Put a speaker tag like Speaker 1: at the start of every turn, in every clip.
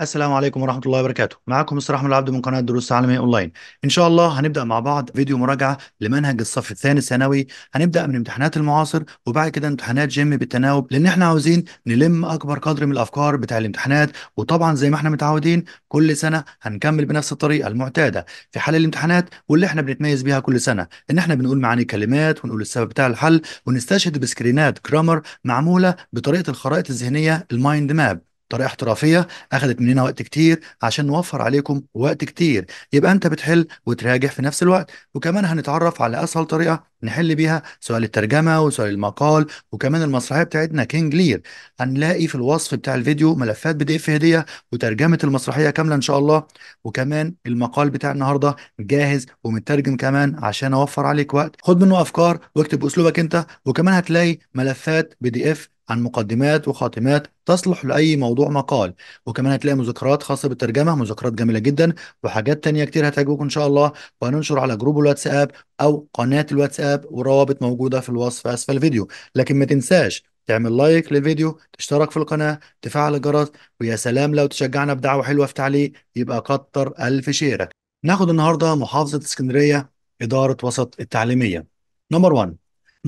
Speaker 1: السلام عليكم ورحمة الله وبركاته معكم مستر أحمد العبد من قناة دروس تعليمية أونلاين إن شاء الله هنبدأ مع بعض فيديو مراجعة لمنهج الصف الثاني الثانوي هنبدأ من امتحانات المعاصر وبعد كده امتحانات جيم بالتناوب لأن إحنا عاوزين نلم أكبر قدر من الأفكار بتاع الامتحانات وطبعا زي ما إحنا متعودين كل سنة هنكمل بنفس الطريقة المعتادة في حل الامتحانات واللي إحنا بنتميز بيها كل سنة إن إحنا بنقول معاني كلمات ونقول السبب بتاع الحل ونستشهد بسكرينات جرامر معمولة بطريقة الخرائط الذهنية المايند ماب طريقه احترافيه اخذت مننا وقت كتير عشان نوفر عليكم وقت كتير يبقى انت بتحل وتراجع في نفس الوقت وكمان هنتعرف على اسهل طريقه نحل بيها سؤال الترجمة وسؤال المقال وكمان المسرحية بتاعتنا كينج لير هنلاقي في الوصف بتاع الفيديو ملفات بي دي اف هدية وترجمة المسرحية كاملة إن شاء الله وكمان المقال بتاع النهاردة جاهز ومترجم كمان عشان أوفر عليك وقت خد منه أفكار واكتب بأسلوبك أنت وكمان هتلاقي ملفات بي دي اف عن مقدمات وخاتمات تصلح لأي موضوع مقال وكمان هتلاقي مذكرات خاصة بالترجمة مذكرات جميلة جدا وحاجات تانية كتير هتعجبكم إن شاء الله وهننشر على جروب الواتساب أو قناة الواتساب الكتاب والروابط موجوده في الوصف اسفل الفيديو لكن ما تنساش تعمل لايك للفيديو تشترك في القناه تفعل الجرس ويا سلام لو تشجعنا بدعوه حلوه في تعليق يبقى كتر الف شيرك ناخد النهارده محافظه اسكندريه اداره وسط التعليميه نمبر 1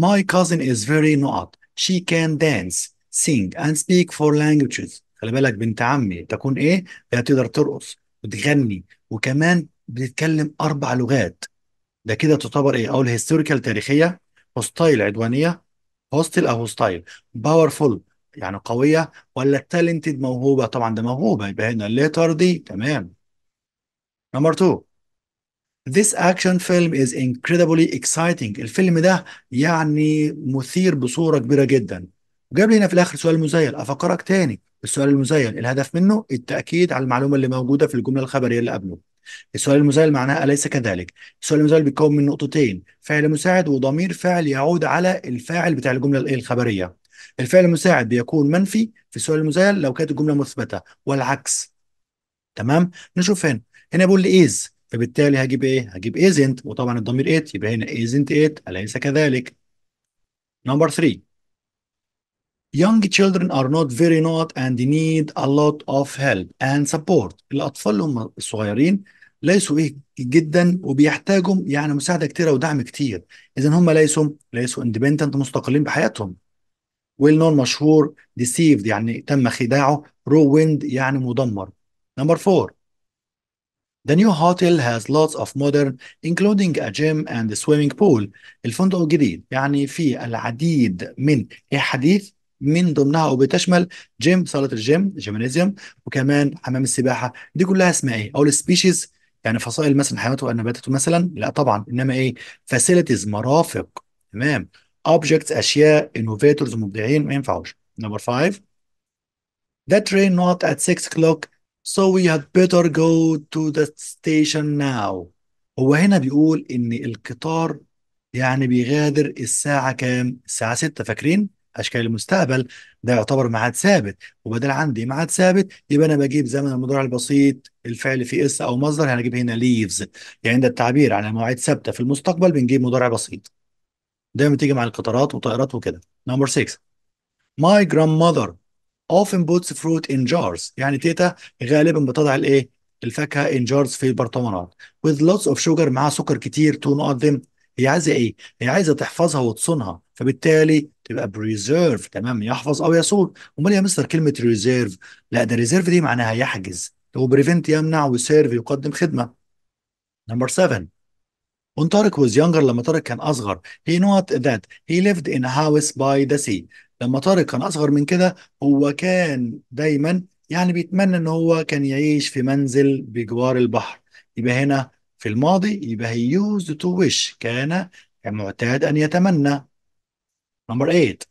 Speaker 1: My cousin is very not. She can dance, sing and speak four languages. خلي بالك بنت عمي تكون ايه؟ هي تقدر ترقص وتغني وكمان بتتكلم اربع لغات ده كده تعتبر ايه او الهيستوريكال تاريخيه هوستايل عدوانيه هوستل او هوستايل باورفول يعني قويه ولا تالنتد موهوبه طبعا ده موهوبه يبقى هنا الليتر دي تمام نمبر 2 This action film is incredibly exciting الفيلم ده يعني مثير بصورة كبيرة جدا وجاب لي هنا في الآخر سؤال مزيل أفكرك تاني السؤال المزيل الهدف منه التأكيد على المعلومة اللي موجودة في الجملة الخبرية اللي قبله السؤال المزايل معناه أليس كذلك؟ السؤال المزايل بيتكون من نقطتين فعل مساعد وضمير فعل يعود على الفاعل بتاع الجملة الخبرية. الفعل المساعد بيكون منفي في السؤال المزايل لو كانت الجملة مثبتة والعكس. تمام؟ نشوف هنا هنا بيقول لي إيز فبالتالي هجيب إيه؟ هجيب إيزنت وطبعا الضمير إيت يبقى هنا إيزنت إيت أليس كذلك؟ نمبر 3 young children are not very not and need a lot of help and support الاطفال اللي هم الصغيرين ليسوا ايه جدا وبيحتاجوا يعني مساعده كتيره ودعم كتير اذا هم ليسوا ليسوا اندبندنت مستقلين بحياتهم known مشهور ديسيفد يعني تم خداعه ruined يعني مدمر نمبر four. The new hotel has lots of modern including a gym and a swimming pool الفندق الجديد يعني فيه العديد من الحديث إيه من ضمنها او بتشمل جيم صاله الجيم جيمنازيوم وكمان حمام السباحه دي كلها اسمها ايه او السبيشيز يعني فصائل مثلا حيوانات والنباتات مثلا لا طبعا انما ايه فاسيلتيز مرافق تمام اوبجكتس اشياء انوفيتورز مبدعين ما ينفعوش نمبر 5 ذا ترين نوت ات 6 كلوك سو وي هاد بيتر جو تو ذا ستيشن ناو هو هنا بيقول ان القطار يعني بيغادر الساعة كام؟ الساعة 6 فاكرين؟ اشكال المستقبل ده يعتبر ميعاد ثابت وبدل عندي ميعاد ثابت يبقى انا بجيب زمن المضارع البسيط الفعل فيه اس او مصدر هنجيب هنا ليفز يعني ده التعبير عن مواعيد ثابته في المستقبل بنجيب مضارع بسيط دايما تيجي مع القطارات وطائرات وكده نمبر 6 my grandmother often puts fruit in jars يعني تيتا غالبا بتضع الايه الفاكهه in jars في البرطمانات with lots of sugar معاها سكر كتير تو نقط them هي عايزه ايه هي عايزه تحفظها وتصونها فبالتالي يبقى بريزيرف تمام يحفظ او يصون امال يا مستر كلمه ريزيرف لا ده ريزيرف دي معناها يحجز هو بريفنت يمنع وسيرف يقدم خدمه نمبر 7 When Tariq was younger لما طارق كان أصغر he noted that he lived in a house by the sea لما طارق كان أصغر من كده هو كان دايما يعني بيتمنى إن هو كان يعيش في منزل بجوار البحر يبقى هنا في الماضي يبقى he used to wish كان معتاد أن يتمنى Number eight,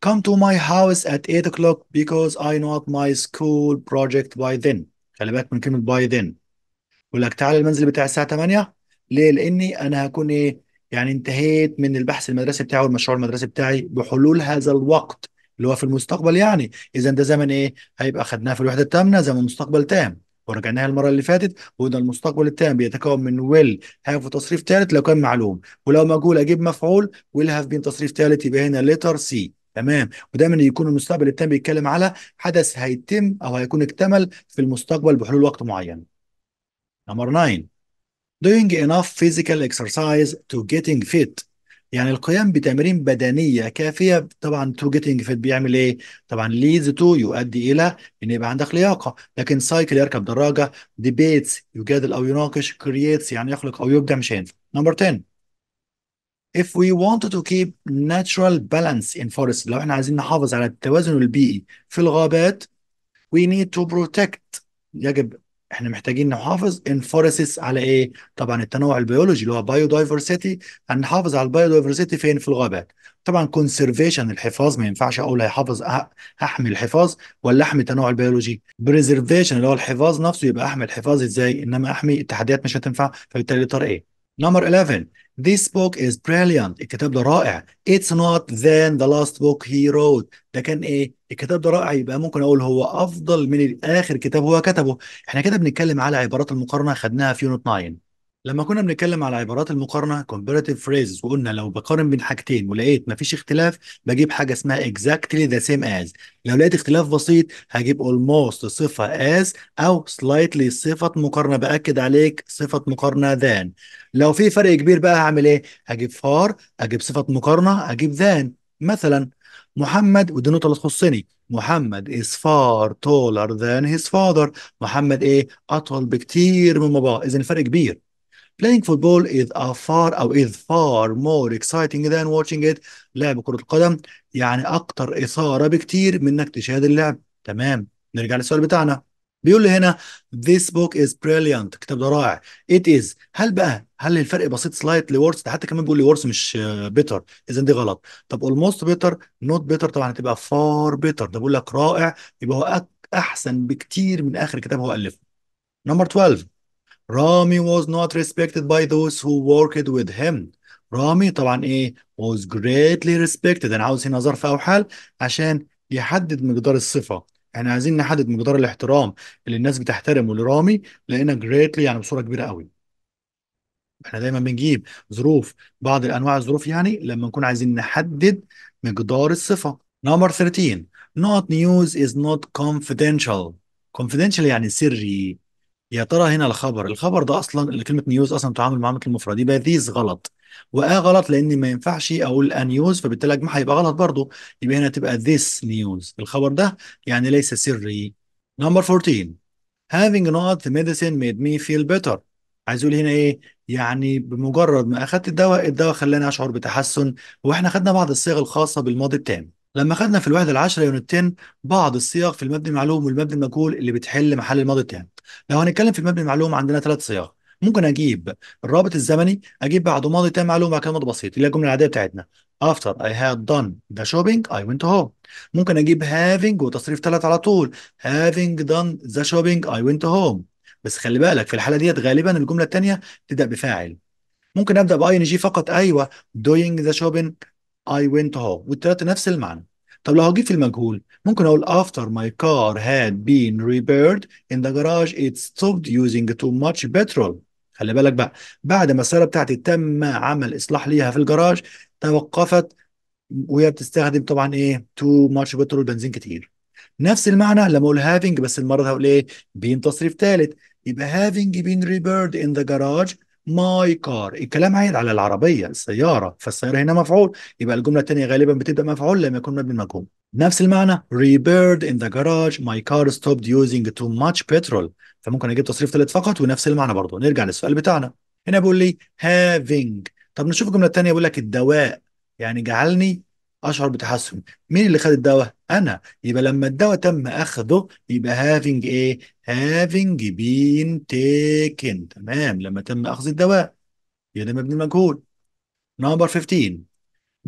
Speaker 1: come to my house at eight o'clock because I know my school project by then. خلي بالك من كلمة by then. يقول لك تعالى المنزل بتاعي الساعة 8 ليه؟ لأني أنا هكون إيه؟ يعني انتهيت من البحث المدرسي بتاعي والمشروع المدرسي بتاعي بحلول هذا الوقت اللي هو في المستقبل يعني، إذا ده زمن إيه؟ هيبقى خدناه في الوحدة الثامنة زمن مستقبل تام. ورجعناها المره اللي فاتت وقلنا المستقبل التام بيتكون من ويل هاف وتصريف ثالث لو كان معلوم ولو مجهول اجيب مفعول ويل هاف بين تصريف ثالث يبقى هنا ليتر سي تمام ودايما يكون المستقبل التام بيتكلم على حدث هيتم او هيكون اكتمل في المستقبل بحلول وقت معين نمبر 9 doing enough physical exercise to getting fit يعني القيام بتمارين بدنيه كافيه طبعا تو جيتنج فيت بيعمل ايه؟ طبعا ليدز تو يؤدي الى ان يبقى عندك لياقه، لكن سايكل يركب دراجه، ديبيتس يجادل او يناقش، كرييتس يعني يخلق او يبدع مش هينفع. نمبر 10 If we want to keep natural balance in forests لو احنا عايزين نحافظ على التوازن البيئي في الغابات we need to protect يجب احنا محتاجين نحافظ انفورسس على ايه؟ طبعا التنوع البيولوجي اللي هو بايو دايفرسيتي هنحافظ على البايو دايفرسيتي فين؟ في الغابات. طبعا كونسرفيشن الحفاظ ما ينفعش اقول هيحافظ احمي الحفاظ ولا احمي التنوع البيولوجي بريزرفيشن اللي هو الحفاظ نفسه يبقى احمي الحفاظ ازاي انما احمي التحديات مش هتنفع فبالتالي طار ايه نمبر 11 This book is brilliant. الكتاب ده رائع. It's not than the last book he wrote. ده كان ايه؟ الكتاب ده رائع يبقى ممكن اقول هو افضل من اخر كتاب هو كتبه. احنا كده بنتكلم على عبارات المقارنه خدناها في يونت 9. لما كنا بنتكلم على عبارات المقارنه comparative phrases وقلنا لو بقارن بين حاجتين ولقيت مفيش اختلاف بجيب حاجه اسمها exactly the same as لو لقيت اختلاف بسيط هجيب almost صفه as او slightly صفه مقارنه باكد عليك صفه مقارنه than لو في فرق كبير بقى هعمل ايه هجيب far اجيب صفه مقارنه اجيب than مثلا محمد ودي النقطه اللي تخصني محمد is far taller than his father محمد ايه اطول بكتير من باباه اذا الفرق كبير Playing football is a far أو is far more exciting than watching it لعب كرة القدم يعني أكتر إثارة بكتير من إنك تشاهد اللعب تمام نرجع للسؤال بتاعنا بيقول لي هنا this book is brilliant الكتاب ده رائع it is هل بقى هل الفرق بسيط سلايت لورس ده حتى كمان بيقول لي ورس مش بيتر آه، اذا دي غلط طب almost بيتر not بيتر طبعا هتبقى far بيتر ده بيقول لك رائع يبقى هو احسن بكتير من اخر كتاب هو الفه نمبر 12 Rami was not respected by those who worked with him. رامي طبعا ايه was greatly respected انا عاوز هنا ظرف او حال عشان يحدد مقدار الصفه احنا عايزين نحدد مقدار الاحترام اللي الناس بتحترمه لرامي لقينا greatly يعني بصوره كبيره قوي احنا دايما بنجيب ظروف بعض الانواع الظروف يعني لما نكون عايزين نحدد مقدار الصفه نمبر 13 not news is not confidential confidential يعني سري يا ترى هنا الخبر الخبر ده اصلا اللي كلمه نيوز اصلا تعامل معامله يبقى ذيز غلط واه غلط لان ما ينفعش اقول ا آه نيوز فبالتالي اجمعها هيبقى غلط برضه يبقى هنا تبقى ذيس نيوز الخبر ده يعني ليس سري نمبر 14 having not the medicine made me feel better عايز يقول هنا ايه يعني بمجرد ما اخدت الدواء الدواء خلاني اشعر بتحسن واحنا خدنا بعض الصيغ الخاصه بالماضي التام لما خدنا في الوحده العاشره يونت 10 بعض الصيغ في المبني المعلوم والمبني المجهول اللي بتحل محل الماضي التام لو هنتكلم في مبني المعلومه عندنا ثلاث صياغ ممكن اجيب الرابط الزمني اجيب بعده ماضي تام معلوم بعد كلمه بسيط اللي هي الجمله العاديه بتاعتنا after I had done the shopping I went home ممكن اجيب having وتصريف ثلاث على طول having done the shopping I went home بس خلي بالك في الحاله ديت غالبا الجمله الثانيه تبدا بفاعل ممكن ابدا باي ان جي فقط ايوه doing the shopping I went home والثلاثه نفس المعنى طب لو هجيب في المجهول ممكن اقول after my car had been repaired in the garage it stopped using too much petrol خلي بالك بقى بعد ما السياره بتاعتي تم عمل اصلاح ليها في الجراج توقفت وهي بتستخدم طبعا ايه تو ماتش بترول بنزين كتير نفس المعنى لما اقول هافينج بس المره دي هقول ايه بين تصريف ثالث يبقى هافينج بين repaired in the garage ماي كار الكلام عايد على العربيه السياره فالسياره هنا مفعول يبقى الجمله الثانيه غالبا بتبدا مفعول لما يكون مبني مجهول نفس المعنى ريبيرد ان ذا جراج ماي كار ستوبد يوزنج تو ماتش بترول فممكن اجيب تصريف ثالث فقط ونفس المعنى برضه نرجع للسؤال بتاعنا هنا بيقول لي هافينج طب نشوف الجمله الثانيه بيقول لك الدواء يعني جعلني اشعر بتحسن مين اللي خد الدواء انا يبقى لما الدواء تم اخذه يبقى having ايه having been taken تمام لما تم اخذ الدواء يبقى ده مبني مجهول نمبر 15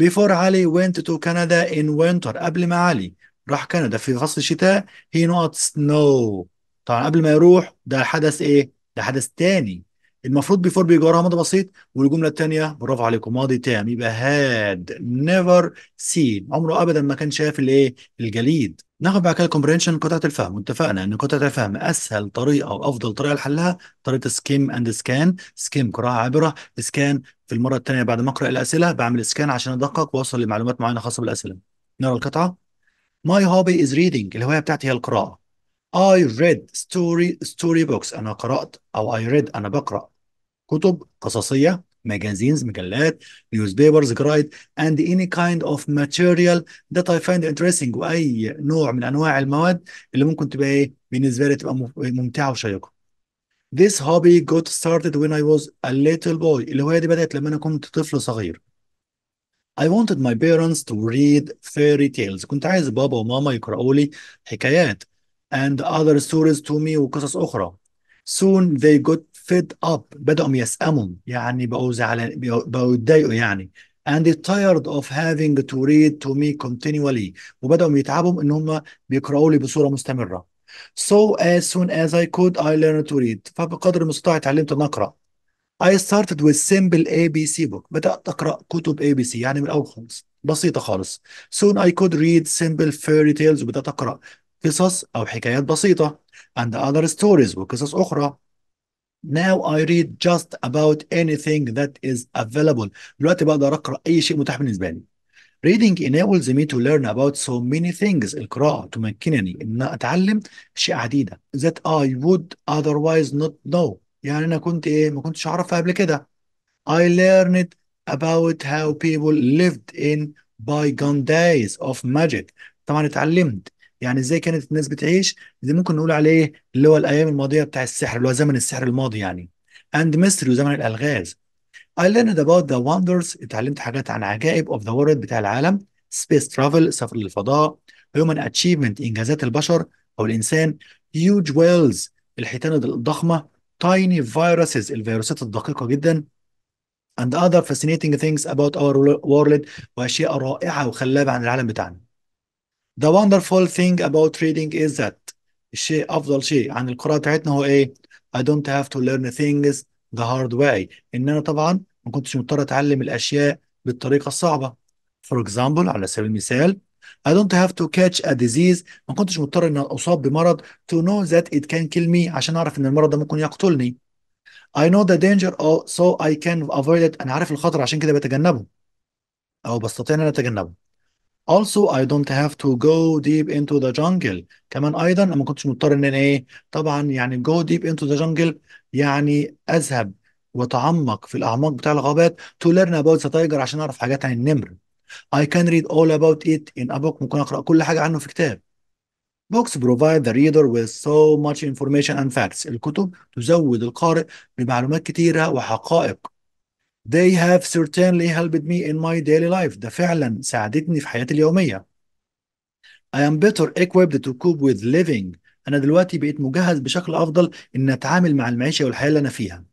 Speaker 1: before علي went to Canada in winter قبل ما علي راح كندا في فصل الشتاء he not snow طبعا قبل ما يروح ده حدث ايه ده حدث تاني المفروض بيفور بيجارها ماضي بسيط والجمله الثانيه برافو عليكم ماضي تام يبقى هاد نيفر سين عمره ابدا ما كان شاف الايه الجليد ناخد بعد كده كومبرينشن قطعه الفهم واتفقنا ان قطعه الفهم اسهل طريقه وافضل طريقه لحلها طريقه سكيم اند سكان سكيم قراءه عابره سكان في المره الثانيه بعد ما اقرا الاسئله بعمل سكان عشان ادقق واوصل لمعلومات معينه خاصه بالاسئله نقرا القطعه ماي هوبي از ريدنج الهواية بتاعتي هي القراءة I read story story books أنا قرأت أو I read أنا بقرأ كتب قصصية magazines مجلات newspapers جرايد and any kind of material that I find interesting وأي نوع من أنواع المواد اللي ممكن تبقى إيه بالنسبة لي تبقى ممتعة وشيقة This hobby got started when I was a little boy الهواية دي بدأت لما أنا كنت طفل صغير I wanted my parents to read fairy tales كنت عايز بابا وماما يقرأوا لي حكايات and other stories to me وقصص أخرى soon they got fed up بدأوا يسأموا يعني بقوا زعلان بقوا يتضايقوا يعني and they tired of having to read to me continually وبدأوا يتعبوا إن هم بيقرأوا لي بصورة مستمرة so as soon as I could I learned to read فبقدر المستطاع تعلمت أن أقرأ I started with simple ABC book بدأت أقرأ كتب ABC يعني من الأول خالص بسيطة خالص soon I could read simple fairy tales وبدأت أقرأ قصص أو حكايات بسيطة and other stories وقصص أخرى Now I read just about anything that is available دلوقتي بقدر أقرأ أي شيء متاح بالنسبة لي Reading enables me to learn about so many things القراءة تمكنني إن أتعلم أشياء عديدة that I would otherwise not know يعني أنا كنت إيه ما كنتش أعرفها قبل كده I learned about how people lived in bygone days of magic طبعا اتعلمت يعني ازاي كانت الناس بتعيش زي ممكن نقول عليه اللي هو الايام الماضيه بتاع السحر اللي هو زمن السحر الماضي يعني اند ميستري وزمن الالغاز I learned about the wonders اتعلمت حاجات عن عجائب of the world بتاع العالم space travel سفر للفضاء human achievement انجازات البشر او الانسان huge whales الحيتان الضخمه tiny viruses الفيروسات الدقيقه جدا and other fascinating things about our world واشياء رائعه وخلابه عن العالم بتاعنا The wonderful thing about reading is that الشيء أفضل شيء عن يعني القراءة بتاعتنا هو إيه؟ I don't have to learn things the hard way إن أنا طبعا ما كنتش مضطر أتعلم الأشياء بالطريقة الصعبة. For example على سبيل المثال I don't have to catch a disease ما كنتش مضطر إن أصاب بمرض to know that it can kill me عشان أعرف إن المرض ده ممكن يقتلني. I know the danger so I can avoid it أنا عارف الخطر عشان كده بتجنبه أو بستطيع إن أنا أتجنبه. Also I don't have to go deep into the jungle كمان أيضا أنا ما كنتش مضطر إن أنا إيه طبعا يعني go deep into the jungle يعني أذهب وأتعمق في الأعماق بتاع الغابات to learn about the tiger عشان أعرف حاجات عن النمر I can read all about it in a book ممكن أقرأ كل حاجة عنه في كتاب Books provide the reader with so much information and facts الكتب تزود القارئ بمعلومات كتيرة وحقائق They have certainly helped me in my daily life. ده فعلا ساعدتني في حياتي اليومية. I am better equipped to cope with living. أنا دلوقتي بقيت مجهز بشكل أفضل إن أتعامل مع المعيشة والحياة اللي أنا فيها.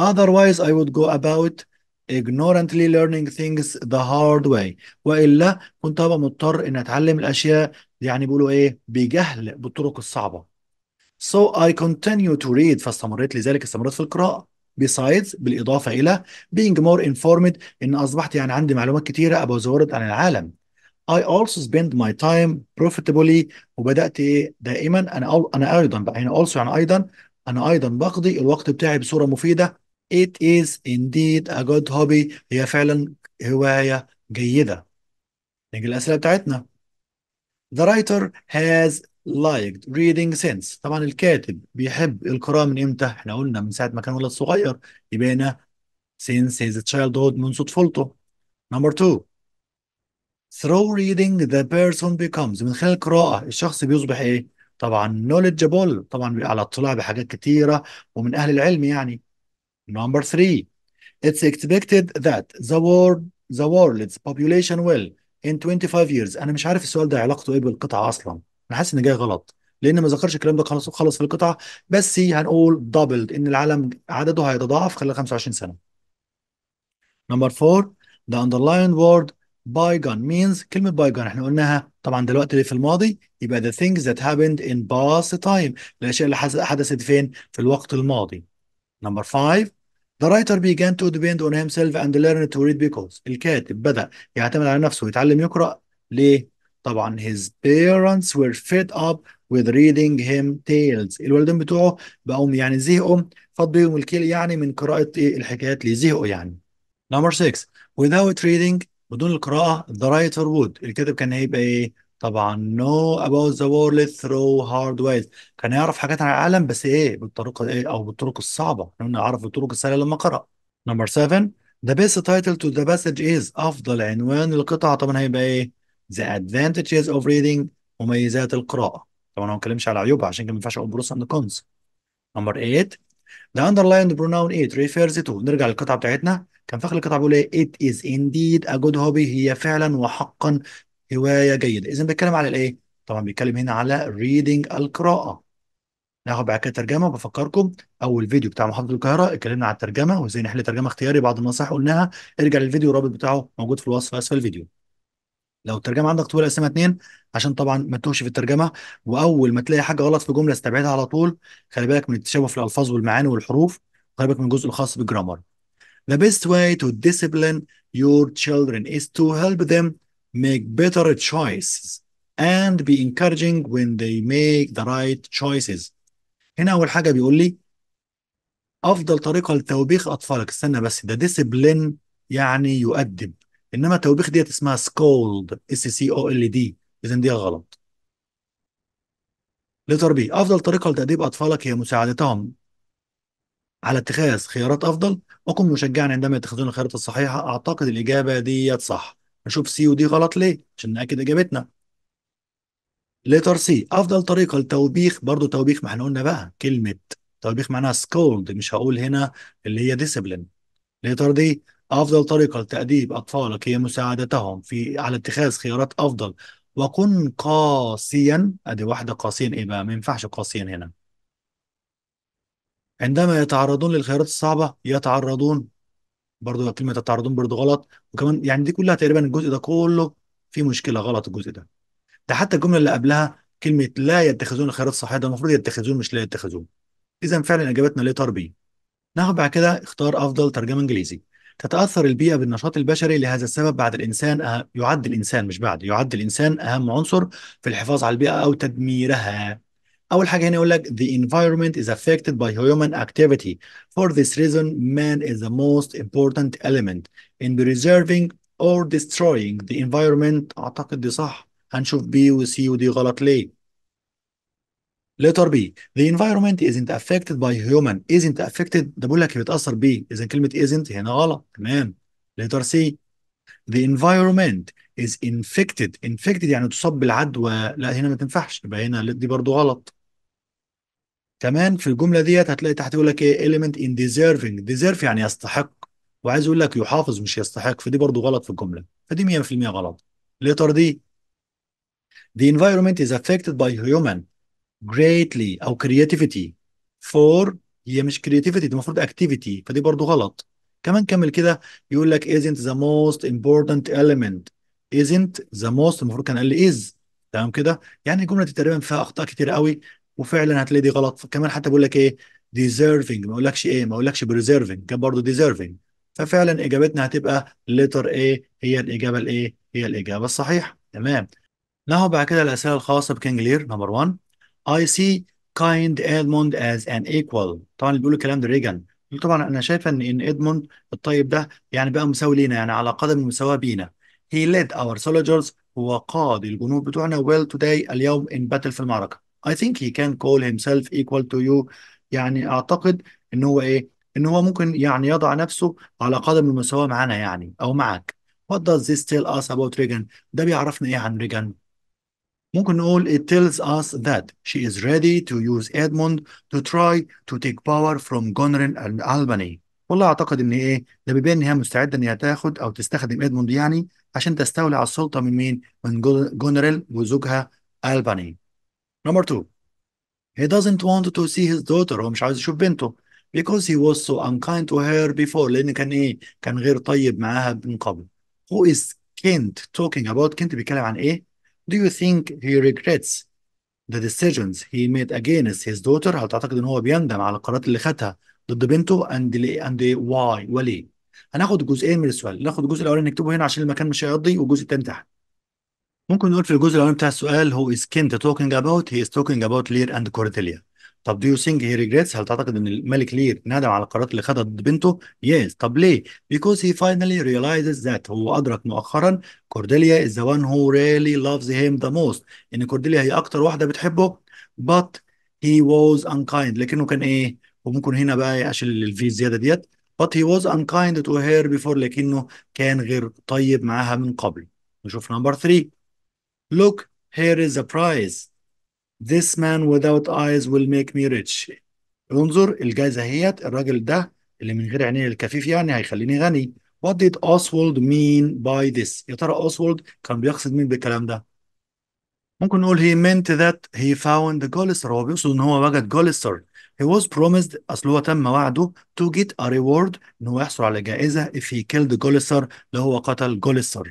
Speaker 1: Otherwise I would go about ignorantly learning things the hard way. وإلا كنت هبقى مضطر إن أتعلم الأشياء يعني بيقولوا إيه بجهل بالطرق الصعبة. So I continue to read فاستمريت لذلك استمريت في القراءة. besides بالاضافه الى being more informed ان اصبحت يعني عندي معلومات كتيره أبو زورد عن العالم. I also spend my time profitably وبدات ايه دائما انا انا ايضا بقى هنا يعني also يعني ايضا انا ايضا بقضي الوقت بتاعي بصوره مفيده. It is indeed a good hobby هي فعلا هوايه جيده. نيجي الاسئله بتاعتنا. The writer has liked reading since طبعا الكاتب بيحب القراءة من امتى؟ احنا قلنا من ساعة ما كان ولد صغير يبقى since his childhood منذ طفولته. Number two through reading the person becomes من خلال القراءة الشخص بيصبح ايه؟ طبعا knowledgeable طبعا على اطلاع بحاجات كتيرة ومن أهل العلم يعني. Number three it's expected that the world the world's population will in 25 years أنا مش عارف السؤال ده علاقته ايه بالقطعة أصلا. انا حاسس ان جاي غلط لان ما ذكرش الكلام ده خلاص خلص في القطعه بس هنقول دبلد ان العالم عدده هيتضاعف خلال 25 سنه نمبر 4 the underlined word bygone means كلمة bygone احنا قلناها طبعا دلوقتي اللي في الماضي يبقى the things that happened in past time الأشياء اللي حدثت فين في الوقت الماضي نمبر 5 The writer began to depend on himself and learn to read because الكاتب بدأ يعتمد على نفسه ويتعلم يقرأ ليه؟ طبعا his parents were fed up with reading him tales الوالدين بتوعه بقوا يعني زهقوا فاض بيهم الكيل يعني من قراءة ايه الحكايات اللي زهقوا يعني number 6 without reading بدون القراءة the writer would الكاتب كان هيبقى ايه طبعا know about the world through hard ways كان يعرف حاجات عن العالم بس ايه بالطريقة ايه او بالطرق الصعبة احنا يعني عرف الطرق السهلة لما قرأ number 7 the best title to the passage is افضل عنوان للقطعة طبعا هيبقى ايه The advantages of reading مميزات القراءة طبعا انا ما بتكلمش على عيوبها عشان كده ما ينفعش اقول بروس اند كونز نمبر 8 The underlined pronoun it refers to نرجع للقطعة بتاعتنا كان في اخر القطعة بيقول ايه it is indeed a good hobby هي فعلا وحقا هواية جيدة إذا بيتكلم على الايه؟ طبعا بيتكلم هنا على reading القراءة ناخد بعد كده ترجمة بفكركم أول فيديو بتاع محافظة القاهرة اتكلمنا على الترجمة وإزاي نحل ترجمة اختياري بعض النصائح قلناها ارجع للفيديو الرابط بتاعه موجود في الوصف أسفل الفيديو لو الترجمه عندك طويله قسمها اتنين عشان طبعا ما تتوهش في الترجمه واول ما تلاقي حاجه غلط في جمله استبعدها على طول خلي بالك من التشابه في الالفاظ والمعاني والحروف خلي بالك من الجزء الخاص بالجرامر The best way to discipline your children is to help them make better choices and be encouraging when they make the right choices. هنا أول حاجة بيقول لي أفضل طريقة لتوبيخ أطفالك استنى بس ده discipline يعني يؤدب انما التوبيخ ديت اسمها سكولد اس سي او ال دي اذا دي غلط لتر بي افضل طريقه لتاديب اطفالك هي مساعدتهم على اتخاذ خيارات افضل وكن مشجعا عندما يتخذون الخيارات الصحيحه اعتقد الاجابه ديت صح نشوف سي ودي غلط ليه عشان ناكد اجابتنا لتر سي افضل طريقه للتوبيخ برضو توبيخ ما احنا قلنا بقى كلمه توبيخ معناها سكولد مش هقول هنا اللي هي ديسيبلين لتر دي أفضل طريقة لتأديب أطفالك هي مساعدتهم في على اتخاذ خيارات أفضل وكن قاسيا أدي واحدة قاسيا إيه بقى ما ينفعش قاسيا هنا عندما يتعرضون للخيارات الصعبة يتعرضون برضو كلمة يتعرضون برضو غلط وكمان يعني دي كلها تقريبا الجزء ده كله في مشكلة غلط الجزء ده ده حتى الجملة اللي قبلها كلمة لا يتخذون الخيارات الصحية ده المفروض يتخذون مش لا يتخذون إذا فعلا إجابتنا ليه تربية ناخد نعم، بعد كده اختار أفضل ترجمة إنجليزي تتأثر البيئة بالنشاط البشري لهذا السبب بعد الإنسان أه... يعد الإنسان مش بعد يعد الإنسان أهم عنصر في الحفاظ على البيئة أو تدميرها أول حاجة هنا يقول لك the environment is affected by human activity for this reason man is the most important element in preserving or destroying the environment أعتقد دي صح هنشوف B و C ودي غلط ليه letter B the environment isn't affected by human isn't affected ده بقول لك بيتأثر بيه إذا كلمة isn't هنا غلط تمام letter C the environment is infected infected يعني تصاب بالعدوى لا هنا ما تنفعش يبقى هنا دي برضو غلط كمان في الجملة ديت هتلاقي تحت يقول لك ايه element in deserving deserve يعني يستحق وعايز يقول لك يحافظ مش يستحق فدي برضو غلط في الجملة فدي 100% غلط letter D The environment is affected by human greatly او creativity for هي مش creativity دي المفروض activity فدي برضو غلط كمان كمل كده يقول لك isn't the most important element isn't the most المفروض كان قال لي is تمام كده يعني الجمله دي تقريبا فيها اخطاء كتير قوي وفعلا هتلاقي دي غلط كمان حتى بيقول لك ايه deserving ما اقولكش ايه ما اقولكش preserving كان برضو deserving ففعلا اجابتنا هتبقى letter A هي الاجابه الايه هي الاجابه الصحيحه تمام نهو بعد كده الاسئله الخاصه بكينج لير نمبر 1 I see kind Edmund as an equal طبعا اللي بيقول الكلام ده ريجان طبعا انا شايفه ان ان ادموند الطيب ده يعني بقى مساوي لينا يعني على قدم المساواه بينا He led our soldiers هو قاد الجنود بتوعنا well today اليوم in battle في المعركه I think he can call himself equal to you يعني اعتقد ان هو ايه ان هو ممكن يعني يضع نفسه على قدم المساواه معانا يعني او معك What does this tell us about Reagan ده بيعرفنا ايه عن Reagan ممكن نقول it tells us that she is ready to use Edmund to try to take power from Goneril and Albany والله اعتقد ان ايه ده بيبين ان هي مستعده ان هي تاخد او تستخدم ادموند يعني عشان تستولي على السلطه من مين؟ من جونريل وزوجها الباني. نمبر 2 He doesn't want to see his daughter هو مش عايز يشوف بنته because he was so unkind to her before لان كان ايه؟ كان غير طيب معاها من قبل. Who is Kent talking about Kent بيتكلم عن ايه؟ Do you think he regrets the decisions he made against his daughter هل تعتقد ان هو بيندم على القرارات اللي خدها ضد بنته and and why وليه هناخد جزئين من السؤال ناخد الجزء الاولاني نكتبه هنا عشان المكان مش هيقضي والجزء الثاني تحت ممكن نقول في الجزء الاولاني بتاع السؤال هو is Kent talking about he is talking about Lear and Cordelia طب do you think he regrets هل تعتقد ان الملك لير ندم على القرارات اللي خدها ضد بنته yes طب ليه because he finally realizes that هو ادرك مؤخرا كورديليا is the one who really loves him the most ان كورديليا هي اكتر واحده بتحبه but he was unkind لكنه كان ايه وممكن هنا بقى اشيل الفي الزياده ديت but he was unkind to her before لكنه كان غير طيب معاها من قبل نشوف نمبر 3 look here is the prize This man without eyes will make me rich انظر الجايزة هيت الراجل ده اللي من غير عينيه الكفيف يعني هيخليني غني What did Oswald mean by this يا ترى Oswald كان بيقصد مين بالكلام ده ممكن نقول he meant that he found the Gollister هو بيقصد ان هو وجد Gollister he was promised اصل هو تم وعده to get a reward ان هو يحصل على جائزة if he killed Gollister لو هو قتل Gollister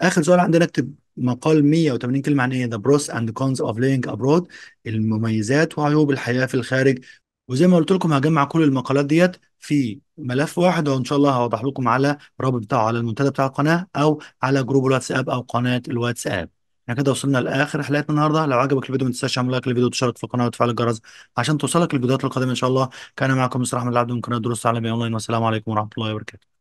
Speaker 1: اخر سؤال عندنا اكتب مقال 180 كلمه عن ايه ذا بروس اند كونز اوف لينج ابرود المميزات وعيوب الحياه في الخارج وزي ما قلت لكم هجمع كل المقالات ديت في ملف واحد وان شاء الله هوضح لكم على الرابط بتاعه على المنتدى بتاع القناه او على جروب الواتساب او قناه الواتساب احنا كده وصلنا لاخر حلقتنا النهارده لو عجبك الفيديو ما تنساش تعمل لايك للفيديو وتشترك في القناه وتفعل الجرس عشان توصلك الفيديوهات القادمه ان شاء الله كان معكم مصطفى احمد العبد من قناه دروس تعليميه اونلاين والسلام عليكم ورحمه الله وبركاته